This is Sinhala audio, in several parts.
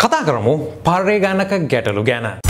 කතා කරමු පර්ය ගණක ගැටලු ගැන.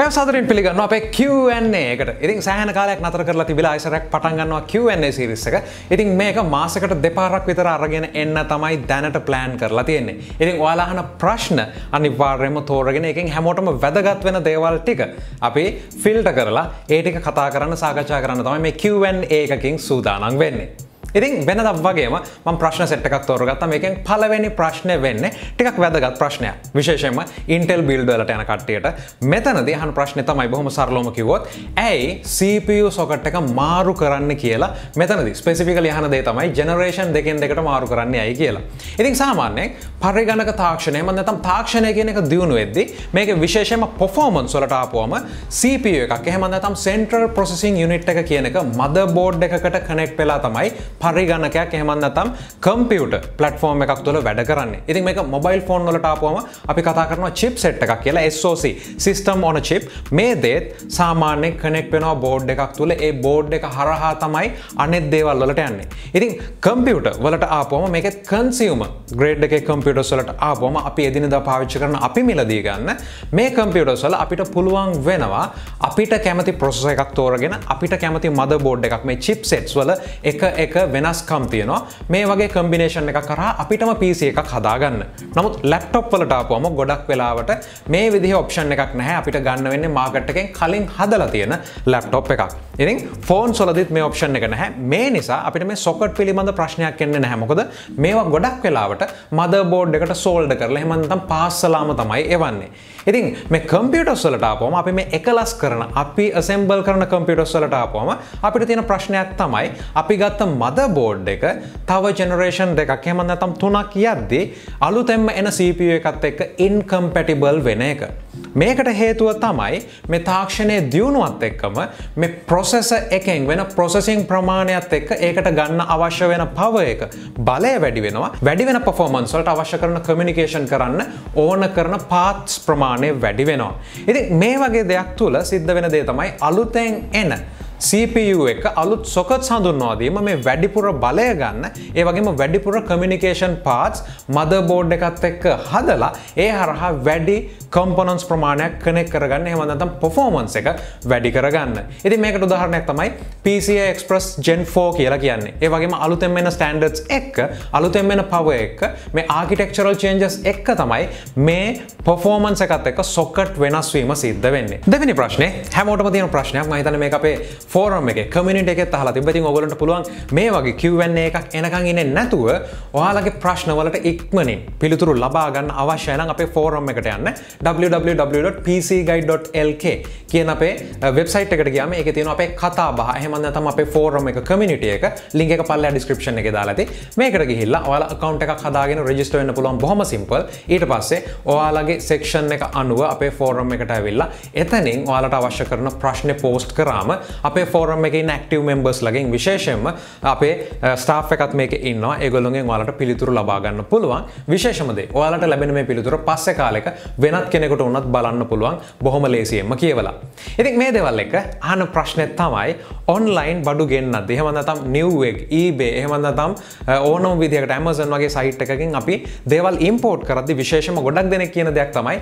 ඔයසාදරින් පිළිගන්න අපේ Qන්නේකට ඉතින් සෑහන කාලයක් නතර කරලා තිබිලා අයිසරක් පටන්ගන්නවා Qන්නේ සිරිස්සක ඉතින් මේක මාසකට දෙපාරක් විතර අරගෙන එන්න තමයි දැනට ප්ලෑන් කරලා තියෙන්නේ ඉතින් ඔයාලාහන ප්‍රශ්න අනිවාර්යම තෝරගෙන එකින් හැමෝටම වැදගත් වෙන දේවල් ටික අපි ෆිල්ට කරලා ඒටික කතා කරන්න සාකච්ඡා කරන්න තමයි මේ Qන් ඒකින් සූදානන් වෙන්නේ ඉතින් වෙන දක්වගේම ම ප්‍රශ්න සට්ක් තෝරගත් මේකෙන් පලවෙනි ප්‍රශ්නය වෙන්න ටිකක් වැදගත් ප්‍රශ්නය විශේෂම ඉන්ටෙල් බිල්ඩලට යන කට්ටියට මෙතනද හන් ප්‍රශ්න තමයි බොහම සරලෝම කිවොත් ඇයි CPU සොකට් එක මාරු කරන්න කියලා මෙතනද ස්පෙසිිකල යහන දේ තමයි ජනරේෂන් දෙකෙන් දෙකට මාරු කරන්න යයි කියලා. ඉතින් සාමාන්‍යයෙන් පරිගණක තාක්ෂණය මන්නතම් තාක්ෂණය කියන එක දියුණු වෙද්දි මේක විශේෂම පොෆෝමන් සොලට ආපුවම CPU එකක් එහමඳතම් සෙන්ට්‍රල් ප්‍රසිසින් යුනිට් එක කියනක මද බෝඩ් එකකට කනෙක්් පෙලා තමයි පරිගණකයක් එහෙමන්න තම් කම්පියට පලටෆෝර්ම් එකක් තුළ වැඩ කරන්න ඉතින් මේ මොබයිල් ෆෝන් වලටාපුවම අපි කතා කරන චිප් සෙට් එකක් කියලා SOC සිිස්ටම් ඕන චිප් මේ දේත් සාමාන්‍ය කනෙක් වෙනවා බෝඩ් එකක් තුළ ඒ බෝඩ් එක හරහා තමයි අනෙත් දේවල් වලට යන්නේ ඉතින් කම්පියට වලට ආපුම මේක කන්සිවම ග්‍රේඩ් එක කම්පියට සලට ආපුම අපි එදිනද පාවිච්ච කරන අපි මිලදී ගන්න මේ කම්පියට සල අපිට පුළුවන් වෙනවා අපිට කැමති ප්‍රොසස එකක් තෝරගෙන අපිට කැමති මද බෝඩ් එකක් මේ චිප් සෙට්ස් වල එක එක වෙනස්කම් තියෙනවා මේ වගේ කම්බිනේෂන් එක කරා අපිටම පිසි එකක් හදාගන්න නමුත් ලැප්ටොප් වලටාපුම ගොඩක් වෙලාවට මේ විදි ඔප්ෂන් එකක් නැහැ අපිට ගන්න වෙන්න මාගට් එකෙන් කලින් හදලා තියෙන ලැප්ටොප් එකක් ඉතින් ෆෝන් සොලදිත් මේ ඔප්ෂන් එක නැහැ මේ නිසා අපිට මේ සොකට් පිළිබඳ ප්‍රශ්නයක් එන්නේ නැහැ මොකද මේවා ගොඩක් වෙලාවට මද බෝඩ් එකට සෝල්ඩ කරලා එහෙම නැත්නම් පාස්සලාම තමයි එවන්නේ ඉතින් මේ කම්පියුටර්ස් වලට ආපුවම අපි මේ එකලස් කරන අපි ඇසෙම්බල් කරන කම්පියුටර්ස් වලට ආපුවම අපිට තියෙන ප්‍රශ්නයක් තමයි අපි ගත්ත මද මද බෝඩ් එක තව ජනරේෂන් දෙකක් හෙම නැතම් තුනක් කියද්දි අලුතෙම එන CPU එකත් එක්ක ඉන්කම්පැටිබල් වෙන එක. මේකට හේතුව තමයි මේ තාක්ෂණය දියුණුවත් එක්කම මේ ප්‍රොසෙස එකෙන් වෙන ප්‍රොසෙසිං ප්‍රමාණයක් එක්ක ඒකට ගන්න අවශ්‍ය වෙන පව එක බලය වැඩි වෙනවා වැඩි වෙන පොෆෝමන්ස්වලට අවශ්‍ය කරන කමිනිකේෂන් කරන්න ඕන කරන පාත්ස් ප්‍රමාණය වැඩි වෙනවා. ඉති මේ වගේ දෙයක් තුළ සිද්ධ වෙන දේ තමයි අලුතෙන් එන CPU එක අලුත් සොකත් සඳුන්වාදීම මේ වැඩිපුර බලය ගන්න ඒ වගේම වැඩිපුර කමිනිිකේෂන් පාටස් මද බෝඩ් එකත් එක්ක හදලා ඒ හරහා වැඩි කම්පනන්ස් ප්‍රමාණයක් කනෙක් කරගන්න හමඳතම් පොෆෝමන්ස් එක වැඩි කරගන්න ඉති මේකට උදාහරණයක් තමයි PCA Express Gen4 කියලා කියන්නේ ඒ වගේම අලුතෙන් වෙන ස්ටන්ඩර්ස් එක්ක අලුතෙන් වෙන පව එක්ක මේ ආකිටෙක්චරල් චේන්ජස් එක්ක තමයි මේ පොෆෝමන්ස එකත් එක සොකට් වෙනස්වීම සිද්ධ වෙන්නේ දෙවැනි ප්‍රශ්නය හැමෝටම තියෙන ප්‍රශ්නයක් මහිතන මේ අපේ ෆෝරම් එක කමිනිට එකෙත් අහලා තිබතින් ඔගලට පුළුවන් මේ වගේ කිව්වන්නේ එකක් එනකං ඉන්න නැතුව ඔයාලගේ ප්‍රශ්නවලට ඉක්මනින් පිළිතුරු ලබාගන්න අවශ්‍යයන අපේ ෆෝරම් එකට යන්න www.pcguide.lk කියන අපේ වෙබ්සයිට් එකට ගියාම එක තියෙන අපේ කතා බහ එහෙමන්න තම අපේ ෆෝරම් එක කමිනිට එක ලිංක එක පල්ලා ඩිස්ක්‍රපෂන් එක දාලාති මේකට ගිහිල්ලා ඔයාලා account එකක් හදාගෙන register වෙන්න පුළුවන් බොහොම simple ඊට පස්සේ ඔයාලගේ section එක අනුව අපේ ෆෝරම් එකට ඇවිල්ලා එතනින් ඔයාලට අවශ්‍ය කරන ප්‍රශ්න පෝස්ට් කරාම අප අපේ ෆෝරම් එක නැක්ටව මෙම්බස් ලගින් විශේෂෙන්ම අපේ ස්ටාෆ් එකත් මේක ඉන්න ඒගොලුන්ගෙන් වාලට පිළිතුරු ලබාගන්න පුළුවන් විශේෂමදේ ඔයාලට ලැබෙන මේ පිළිතුර පස්සෙ කාලෙක වෙනත් කෙනෙකුට උනත් බලන්න පුළුවන් බොහොම ලේසියෙන්ම කියවලා. ඉතින් මේ දෙවල් එක අහන ප්‍රශ්නෙත් තමයි ඔන්ලයින් බඩු ගෙන්න්නත් එහෙමඳ තම් නිව්වෙක් ඒබේ එහෙමඳ තම් ඕනම් විදිකට ඇමසන් වගේ සයිට් එකකින් අපි දේවල් ඉම්පෝට් කරදදි විශේෂම ගොඩක් දෙනෙ කියන දෙයක් තමයි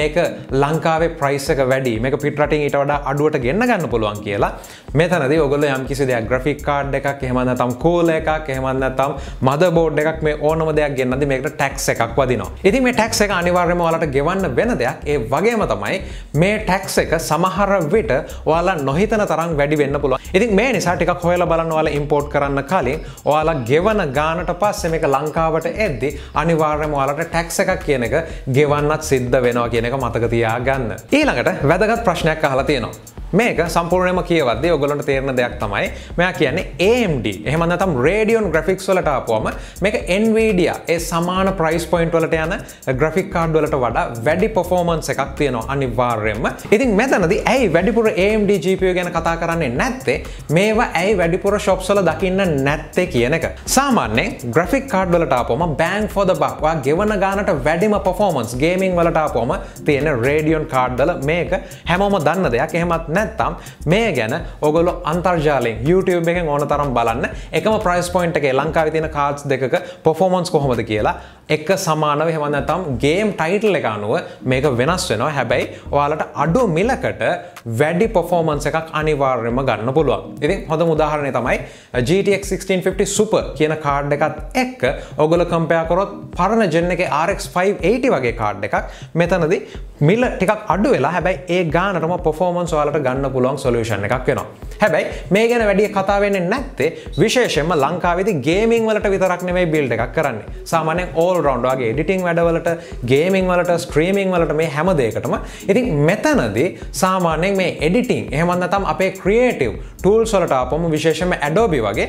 මේක ලංකාවේ ප්‍රයිසක වැඩි මේක පිටරටින් ඊට වඩා අඩුවට ගෙන්න්න ගන්න පුළුවන් කියලා මෙතනද ඔගොල යම් කිසි දෙයක් ග්‍රෆික් කාඩ් එකක් එහෙමන්න තම් කෝල එකක් එහෙමන්න තම් මද බෝඩ් එකක් මේ ඕනම දෙයක් ගන්නද මේකට ටැක්ස් එකක් වදිනවා ඉති මේ ටැක්ස් එක අනිවාර්යම ඔලට ගෙවන්න වෙන දෙයක් ඒ වගේම තමයි මේ ටැක්ස් එක සමහර විට ඔයාලා නොහිතන තරම් වැඩි වෙන්න පුළුව ඉතින් මේ නිසා ටිකක් හොයල බලන්න ඔයාලා ඉම්පෝට් කරන්න කලින් ඔයාලා ගෙවන ගානට පස්සේ මේක ලංකාවට එද්දි අනිවාර්යම ඔයාලට ටැක්ස් එකක් කියන එක ගෙවන්නත් සිද්ධ වෙනවා කියන එක මතක තියාගන්න ඊළඟට වැදගත් ප්‍රශ්නයක් අහලා තියෙනවා මේක සම්පූර්ණයම කියවද ඔගලොට තේරණ දෙයක් තමයි මෙයා කියන්නේ AMD එහමන්න තම් රඩියෝන් ග්‍රෆික්ස් වලට අපුවම මේක එන්වඩිය ඒ සමාන ප්‍රයිස් පොයින්ට වලට යන ග්‍රෆික් කාඩ් වලට වඩා වැඩි පොෆෝමන්ස් එකක් තියෙනවා අනිවාර්යෙන්ම ඉතින් මෙතනද ඇයි වැඩිපුර AMD GPU ගැන කතා කරන්නේ නැත්තේ මේවා ඇයි වැඩිපුර ශොප්සල දකින්න නැත්තේ කියන එක සාමාන්‍යෙන් ග්‍රෆික් කාඩ් වලට අපොම බෑන් ෆොද බක්වා ගෙවන ගානට වැඩිම පොෆෝමන්ස් ගේමින් වලට අපොම තියෙන රඩියෝන් කාඩ්දල මේක හැමෝම දන්න දෙයක් එහෙමත් නැ නැත්තම් මේ ගැන ඔගොලො අන්තර්ජාලෙන් YouTube එකෙන් ඕන තරම් බලන්න එකම ප්‍රයිස් පොයින්ට් එකේ ලංකාවේ තියෙන කාඩ්ස් දෙකක පොෆෝමන්ස් කොහොමද කියලා එක සමානව හෙම නැතම් ගේම් ටයිටල් එක අනුව මේක වෙනස් වෙනවා හැබැයි ඔයාලට අඩු මිලකට වැඩි පොෆෝමන්ස එකක් අනිවාර්යම ගන්න පුළුවන් ඉතින් හොඳ උදාහරණය තමයි GTX 1650 සුපර් කියන කාඩ් එකත් එක්ක ඔගොල කම්පයාකොරොත් පරණ ජෙන්න එක RX580 වගේ කාඩ් එකක් මෙතනද මිල ටිකක් අඩු වෙලා හැබැයි ඒ ගානටම පොෆෝමන්ස් ඔයාලට ගන්න පුළුවන් සොලූෂන් එකක් වෙනවා හැබැයි මේ ගැන වැඩිය කතාවෙන්නේ නැත්තේ විශේෂෙන්ම ලංකාවේදී ගේමින් වලට විතරක් නෙමෙයි බිල්ඩ් එකක් කරන්නේ සාමාන්‍යයෙන් ඕල් රවන්ඩවාගේ එඩිටිං වැඩවලට ගේමින් වලට ස්ක්‍රීමිං වලට මේ හැමදේකටම ඉතින් මෙතනදී සාමාන්‍යෙන් මේ එඩිටිං එහමන්න තම් අපේ ක්‍රියේටව් ටූල් සොලට අපම විශේෂම ඇඩෝබි වගේ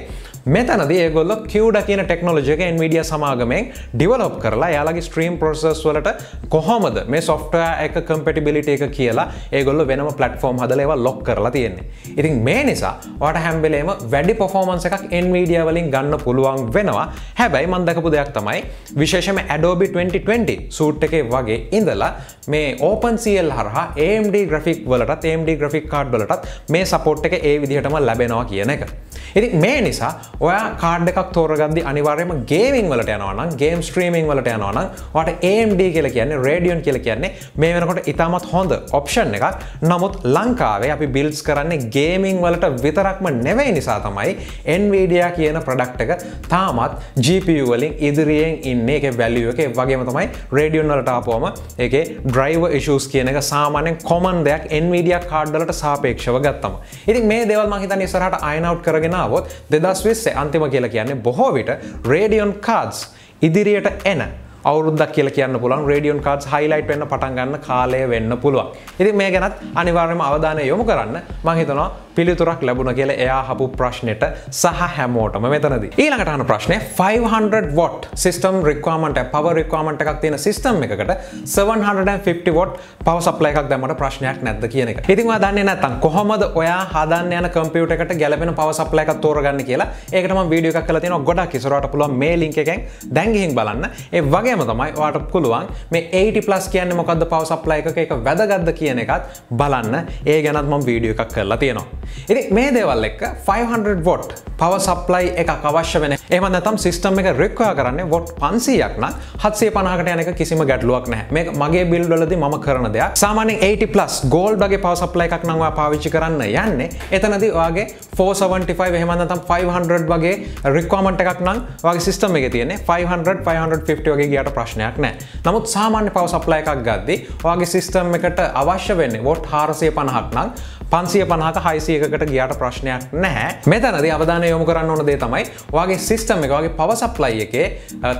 මෙතනද ඒගොල්ල කිවඩ කියන ටෙක්නෝජක එන්විඩිය සමාගමෙන් ඩිවලොප් කරලා යාලගේ ස්ට්‍රීම් පොසස් වලට කොහොමද මේ සොෆ්ට එක කම්පෙටිබිලිට එක කියලා ඒගොල්ල වෙනම පලටෆෝර්ම් හදලේව ලොක් කරලා තියෙන්නේ ඉතින් මේ නිසා ට හැම්බෙලේම වැඩි පොෆෝමන්ස එකක් එන්විඩිය වලින් ගන්න පුළුවන් වෙනවා හැබැයි මන්දකපු දෙයක් තමයි විශේෂම ඇඩෝබි 2020 සූට් එකේ වගේ ඉඳලා මේ ඕපන්සිල් හරහා AMD ග්‍රෆික් වලට AMD ග්‍රෆික් කාඩ් වලටත් මේ සපෝට් එක ඒ විදිහටම ලැබෙනවා කියන එක එති මේ නිසා ඔයා කාඩ් එකක් තෝරගදදි අනිවාර්යම ගේමින් වලට යනවන ගේම් ස්ට්‍රීමින් වලට යනවන වට AMD කියල කියන්නේ රඩියන් කියල කියන්නේ මේ වෙනකොට ඉතාමත් හොඳ ඔප්ෂන් එකක් නමුත් ලංකාවේ අපි බිල්ස් කරන්නේ ගේමිං වලට විතරක්ම නෙවයි නිසා තමයි එන්වීඩියා කියන ප්‍රඩක්ට එක තාමත් GPU වලින් ඉදිරියෙන් ඉන්න එක වැලිය එක වගේම තමයි රඩියන් වලට ආපුවම එක ඩ්‍රයිව ඉශස් කියන එක සාමානෙන් කොමන් දෙයක් එන්වීඩිය කාඩ්ඩලට සාපේක්ෂව ගත්තම ඉතින් මේ දෙවල් මහිතන් ඉසරහට අයිනව් කරගෙන ගණනාවොත් දෙදස් විස්සේ අන්තිම කියලා කියන්නේ බොහෝවිට රේඩියොන් කාඩ්ස් ඉදිරියට එන අවුරුද්දක් කියල කියන්න පුළන් රඩියන් කාඩ් හයිලයිට් වෙන්න පටන්ගන්න කාලය වෙන්න පුළුවන් ඉති මේ ගැනත් අනිවාර්යම අවධානය යොමු කරන්න මහිතනවා පිළිතුරක් ලැබුණ කියල එයා හපු ප්‍රශ්නයට සහ හැමෝටම මෙතනද ඊළඟටන ප්‍රශ්නය 500 වොට් සිස්ටම් රික්වාමට පව රික්වාමට එකක් තියෙන සිස්ටම් එකට 750 වොට් පවසප්ලය එකක් දැමට ප්‍රශ්නයක් නැද්ද කියන එක ඉතින්වා දන්නේ නැතන් කොහොමද ඔයා හදන්න යන කම්පියුට එකට ගැලපෙන පවසප්ලයක තෝරගන්න කියලා ඒකටම වීඩියෝ එකක් කල තියෙන ගොඩක් කිසරට පුළුවන් මේ ලිංක එකෙන් දැන්ගිහින් බලන්න ඒ වගේ වගේම තමයි ඔයාට පුළුවන් මේ 80 ප්ලස් කියන්නේ මොකක්ද පව සප්ලයි එක එක වැදගත්ද කියන එකත් බලන්න ඒ ගැනත් මම වීඩියෝ එකක් කරලා තියෙනවා. ඉතින් මේ දේවල් එක්ක 500 වොට් පව සප්ලයි එකක් අවශ්‍ය වෙන. එහෙම නැත්නම් සිස්ටම් එක රික්වයර් කරන්නේ වොට් 500ක් නම් 750කට යන එක කිසිම ගැටලුවක් නැහැ. මේක මගේ බිල් වලදී මම කරන දෙයක්. සාමාන්‍යයෙන් 80 ප්ලස් ගෝල්ඩ් වගේ පව සප්ලයි එකක් නම් ඔයා පාවිච්චි කරන්න යන්නේ. එතනදී ඔයාගේ 475 එහෙම නැත්නම් 500 වගේ රික්වයර්මන්ට් එකක් නම් ඔයාගේ සිස්ටම් එකේ තියෙන්නේ 500 550 වගේ හිටියට ප්‍රශ්නයක් නෑ නමුත් සාමාන්‍ය පව සප්ලය එකක් ගද්දි ඔයාගේ සිිස්ටම් එකට අවශ්‍ය වෙන්න වොට් හාරසය පණහක් නම් පන්සිය පනහක හයිසියකට ගියාට ප්‍රශ්නයක් නැහැ මෙතනද අවධාන යොමු කරන්න ඕන දේ තමයි වගේ සිිස්ටම් එක වගේ පවසප්ලයි එකේ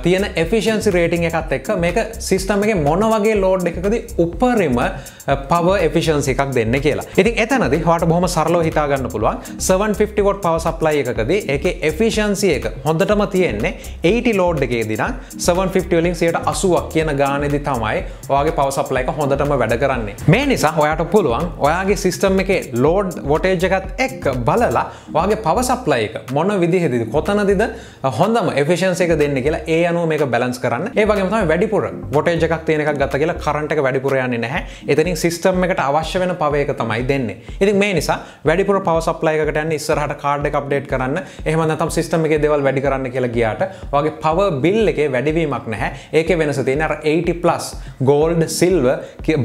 තියෙන එෆිෂන්සි රේටිං එකත් එක්ක මේක සිිස්ටම් එක මොන වගේ ලෝඩ් එකකද උපරිම පව එෆිෂන්සි එකක් දෙන්න කියලා ඉතින් එතනද හට බොහම සරලෝ හිතාගන්න පුළුවන් 750ොට් පවසප්ලයි එකකද එක එෆිෂන්සි එක හොඳටම තියෙන්නේ 80 ලෝඩ් එකේ දින 750ලින් සයට අසුවක් කියන ගානෙදි තමයි ඔයාගේ පවසප්ලයික හොඳටම වැඩ කරන්නේ මේ නිසා ඔයාට පුළුවන් ඔයාගේ සිිස්ටම් එකේ ලෝඩ් වොටේජ එකත් එක් බලලා වගේ පවසප්ලයක මොන විදිහෙදදි කොතනදිද හොඳම එෆිෂන්සේක දෙන්න කියලා ඒ අනුව මේ බැලන්ස් කරන්න ඒවගේ තම වැඩිපුර වොටේජ එකක් තියෙනක ගත කියලා කරටක වැඩිපුරයන්න නැහැ එතනින් සිස්ටම් එකට අවශ්‍ය වෙන පවයක තමයි දෙන්නේ ඉතින් මේ නිසා වැඩිපුර පවසප්ලයකට යන්න ඉස්සරහට කාඩ් අප්ඩේට් කරන්න එහම තම් සිස්ටම එක දෙවල් වැඩි කරන්න කියලා ගියාට වගේ පව බිල් එකේ වැඩිවීමක් නැහැ ඒක වෙනස තියෙන අර 80 ප්ලස් ගෝල්ඩ් සිල්ව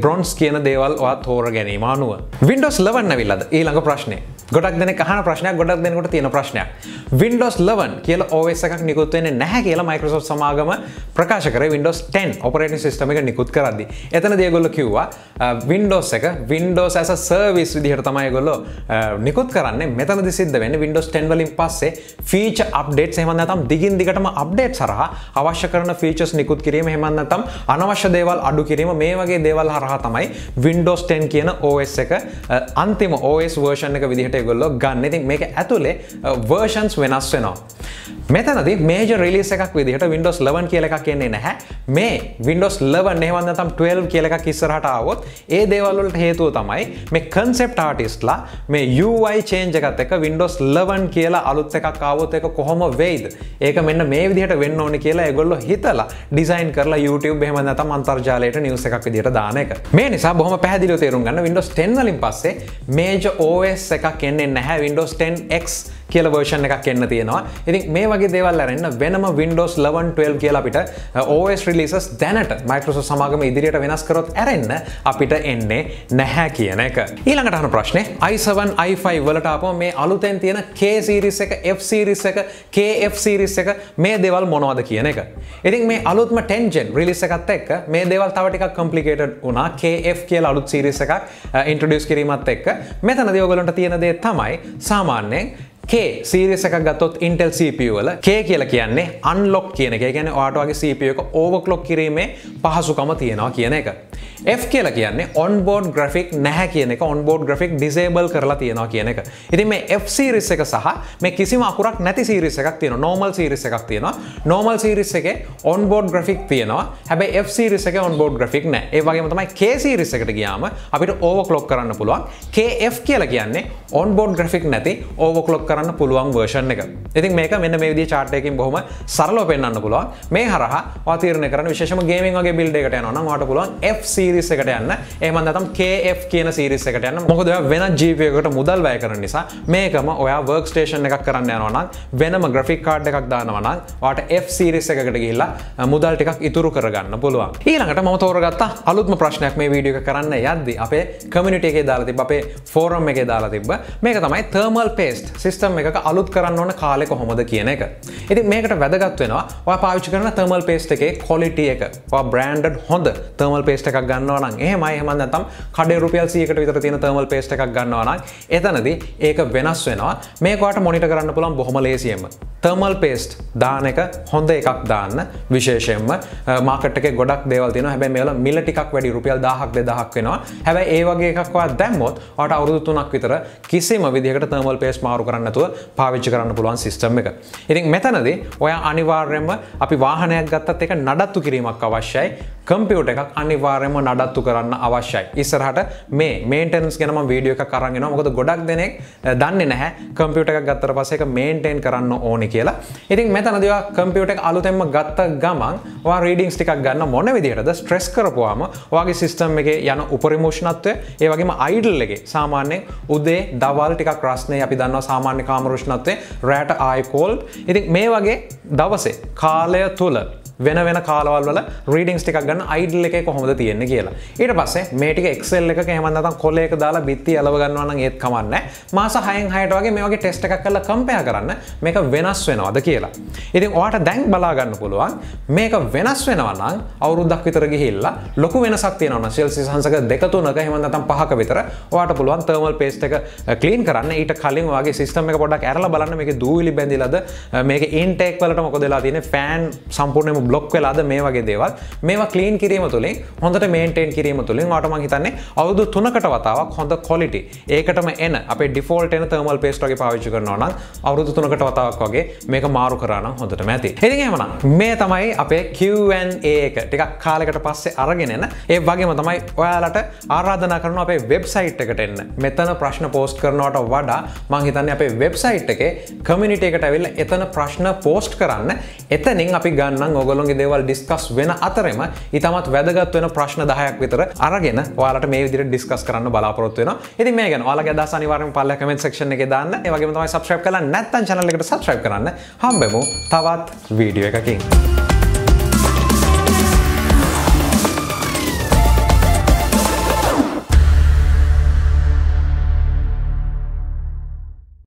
බ්‍රොන්ස් කියන දේවල් වා තෝර ගැනීම අනුව. Windows 11 කරන්න විල්ලද ඊළඟ ප්‍රශ්නය ගොඩක් දෙන කහන ප්‍රශ්නයක් ගොඩක් දෙනකොට තියෙන ප්‍රශ්නයක් Windows 11 කියල OS එකක් නිකුත්වෙන්නේ නැහැ කියලා Microsoft සමාගම ප්‍රකාශ කර Windows 10 ඔපරේටින් සිස්ටම එක නිකුත් කරදි එතන දේගොල්ල කිව්වා Windows එක Windows ඇස සර්විස් විදිහට තමයි ගොල්ලො නිකුත් කරන්න මෙතන සිද්ධ වෙන Windows 10 වලින් පස්සේ ෆීච අප්ඩේට් හෙමන්න තම් දිගින් දිගටම අප්ඩේට් සරහ අවශ්‍ය කරන ෆීචස් නිකුත් කිරීම හෙමන්න තම් අනවශ්‍ය දේවල් අඩු කිරීම මේ වගේ දේවල් හරහා තමයි Windows 10 කියන OS එක අන්තිම OS වර්ෂන් එක විදිහට ගොල්ලො ගන්න ඉතින් මේක ඇතුළේ වර්ෂන්ස් වෙනස් වෙනවා. මෙතනද මේජ රිලිස් එකක් විදිහට Windows 11 කියලක් කියන්නේ නැහැ මේ Windows 11 එහවන්නතම් 12 කියලක කිස්සරහට ආවොත් ඒ දේවල්ලට හේතුව තමයි මේ කන්සෙප් ආටිස්ලා මේ UI චේන්ජ එකත් එක Windows 11 කියලා අලුත් එකක් ආවොත් එක කොහොම වෙයිද ඒක මෙන්න මේ විදිහට වෙන්න ඕනි කියලා එගොල්ලො හිතලා ඩිසයින් කරලා YouTube එහෙම නැතම් අන්තර්ජාලයට නිවස් එකක් විදිහට දාන එක මේ නිසා බොහොම පැහැදිලිව තේරුම් ගන්න Windows 10 වලින් පස්සේ මේජ OS එකක් එන්නේ නැහැ Windows 10X කියල වර්ෂන් එකක් එන්න තියෙනවා ඉතින් මේ වගේ දේවල් ඇරන්න වෙනම Windows 11 කියලාපිට OS රිලිසස් දැනට මයිකෝස සමාගම ඉදිරියට වෙනස්කරොත් ඇරන්න අපිට එන්නේ නැහැ කියන එක ඊළඟට අහන ප්‍රශ්නය i7 i5 වලට අප මේ අලුතැන් තියෙන කේසිරිස් එක Fසිරිස් එක KFසිරිස් එක මේ දෙවල් මොනවද කියන එක ඉතින් මේ අලුත්ම ටෙන්ජෙන් රිලිස එකත් එක් මේ දෙවල් තවටික කම්පලිකේට වුණා KF කියල අලුත් සිරිස එකක් ඉන්ට්‍රඩියස් uh, කිරීමත් එක්ක මෙතන දයෝගලන්ට තියෙන දේ තමයි සාමාන්‍යයෙන් කේ සීරිස එක ගත්තොත් ඉන්ටල් සපියවල කේ කියල කියන්නේ අන්ලොක් කියන එක ගැන වාටවාගේ සපියක ඕවක්ලොක් කිරීමේ පහසුකම තියෙනවා කියන එක. F කියල කියන්නේ ඔන්බෝඩ් ග්‍රෆික් නැහැ කියන එක ඔන්බෝඩ් ග්‍රෆික් ඩිසේබල් කරලා තියෙනවා කියන එක. ඉතින් මේ F සිරිස් එක සහ මේ කිසිම අකුරක් නැති සිරිස් එකක් තියෙන නෝමල් සිරිස් එකක් තියෙනවා නෝමල් සිරිස් එක ඔන්බෝඩ් ග්‍රෆික් තියෙනවා හැබයි F සිරිස් එක ඔන්බෝඩ් ග්‍රෆික් නෑ ඒ වගේ තමයි කේ සිරිස් එකට ගියාම අපිට ඕවක්ලොක් කරන්න පුළුවන් KF කියල කියන්නේ ඔන්බෝඩ් ග්‍රෆික් නැති ඕවක්ලොක් කර කරන්න පුළුවන් වර්ෂන් එක ඉතින් මේක මෙන්න මේ විදි චාටයකින් බොහොම සරලෝ පෙන්න්න පුළුවන් මේ හරහ තීරණ කරන විශෂම ගේමින්ගේ බිල්ඩ එකට යන වාට පුළුවන් F සිරිස් එකට යන්න එමන් තම් KF කියන සිරිස් එකට යන්න මොකද වෙන ජීවයකට මුදල් වැය කරන නිසා මේකම ඔයා වර්ක් ස්ටේෂන් එකක් කරන්න යනවනම් වෙනම ග්‍රෆික් කාඩ් එකක් දානවනම් වාට F සිරිස් එකට ගිල්ලා මුදල් ටිකක් ඉතුරු කරගන්න පුළුවන් ඊළඟට ම තෝරගත්ත අලුත්ම ප්‍රශ්නයක් මේ වීඩියෝ කරන්න යද්දි අපේ කමිනිට එකේ දාලා තිබ අපේ ෆෝරම් එකේ දාලා තිබ මේක තමයි තර්මල් පේස්ට සිිස්ටම සිිස්ටම් එක අලුත් කරන්න ඕන කාලෙ කොහොමද කියන එක. ඉති මේකට වැදගත් වෙනවා ඔය පාවිච්චි කරන තර්මල් පේස්ට එකේ කොලිටිය එක බ්‍රන්ඩ් හොඳ තර්මල් පේස්ට එකක් ගන්නවන ඒ මයිහම ඇතම් කඩේ රුපියල් සියකට විතර තියෙන තර්මල් පේස්ට එකක් ගන්නවන එතනද ඒක වෙනස් වෙනවා මේකට මොනිට කරන්න පුළන් බොහොම ලේසියම. තර්මල් පේස්ට් දාන එක හොඳ එකක් දාන්න විශේෂයෙන්ම මාකටක ගොඩක් දෙවල් තින හැබැ මේල මිල ටිකක් වැඩි රුපියල් දහක් දෙදහක් වෙනවා හැබැ ඒ වගේ එකක්වා දැම්මොත් අට අවුරුදු තුනක් විතර කිසිම විදිහකට තර්මල් පේස් මාරු කරන්න නැතුව පාවිච්චි කරන්න පුළුවන් සිිස්ටම් එක. ඉතින් මෙතනද ඔය අනිවාර්යෙන්ම අපි වාහනයක් ගත්තත් එක නඩත්තු කිරීමක් අවශ්‍යයි කම්පියුට එකක් අනිවාර්යම නඩත්තු කරන්න අවශ්‍යයි. ඉස්සරහට මේ මේන්ටනස් ගැනම වීඩියෝ එක කරන්නවා මොකද ගොඩක් දෙනෙක් දන්න නැහැ කම්පියුට එකක් ගත්තර පසේක මේන්ටේන් කරන්න ඕනි කියලා ඉතින් මෙතනදව කම්පියුට එක අලුතෙම ගත්ත ගමන් වා රීඩිංස් ටිකක් ගන්න මොන විදිහටද ස්ට්‍රෙස් කරපුවාම වගේ සිිස්ටම් එක යන උපරිමෝෂණත්වය ඒ වගේම අයිඩල්ලගේ සාමාන්‍යෙන් උදේ දවල් ටිකක් ප්‍රශ්නය අපි දන්න සාමාන්‍ය කාමරෂ්ණත්වය රෑට ආයිකෝල් ඉතින් මේ වගේ දවසේ කාලය තුළ වෙන වෙන කාලවල්ල රීඩිංස් ටික් ගන්න අයිඩල් එක කොහොමද තියෙන්න කියලා ඊට පස්සේ මේටික එක්සෙල් එක හෙමන්නතම් කොලෙක දාලා බිත්ති අලවගන්නවන ඒත් කමන්න මාස හයෙන් හයට වගේ මේගේ ටෙස්ට එකක් කල කම්පය කරන්න මේක වෙනස් වෙනවද කියලා ඉතින් ඔට දැන් බලාගන්න පුළුවන් මේක වෙනස් වෙනවනම් අවුරුද්දක් විතර ගිහිල්ලා ලොකු වෙනසක් තියෙනවන සෙල්සි සංසක දෙකතුනක හෙමඳතම් පහක විතර ඔට පුළුවන් තර්මල් පේස්ට එක කලීන් uh, කරන්න ඊට කලින් වගේ සිස්ටම එක පොඩක් ඇරල බලන්න මේ දූවිලි බැඳිලද uh, මේක ඉන්ටෙක් වලට මොකදලා තියෙන ෆෑන් සම්පූර්ණයම බ්ලොක් වෙලාද මේ වගේ දේවල් මේවා කලීන් කිරීම තුළින් හොඳට මේන්ටේන් කිරීම තුළින් අටම හිතන්නේ අවුදු තුනකට වතාවක් හොඳ කොලිටි ඒකටම එන අප ඩිෆෝල්ට එන තර්මල් පේස්ටගේ පාවිච්චි කරනවන අවුරුදු තුනකට වතාවක් වගේ මේක මාරු කරන්න හොඳට මැති එතිහෙමන මේ තමයි අපේ QN ඒක ටිකක් කාලෙකට පස්සේ අරගෙනෙන ඒ වගේම තමයි ඔයාලට ආරාධනා කරන අපේ වෙබ්සයිට් එකට එන්න මෙතන ප්‍රශ්න පෝස්ට කරනවට වඩා මංහිතන්න අපේ වෙබ්සයිට් එක කමිනිට එකට ඇවිල්ල එතන ප්‍රශ්න පෝස්ට් කරන්න එතනින් අපි ගන්න ඔගොල ඔයගොල්ලොන්ගේ දේවල් ඩිස්කස් වෙන අතරම ඉතාමත් වැදගත් වෙන ප්‍රශ්න දහයක් විතර අරගෙන ඔයාලට මේ විදිහට ඩිස්කස් කරන්න බලාපොරොත්තු වෙනවා. ඉතින් මේ ගැන ඔයාලගේ අදහස් අනිවාර්යෙන් පල්ල කමෙන්ට් සෙක්ෂන් එකේ දාන්න. ඒ වගේම තමයි subscribe කරලා නැත්නම් channel එකට subscribe කරන්න. හම්බෙමු තවත් වීඩියෝ එකකින්.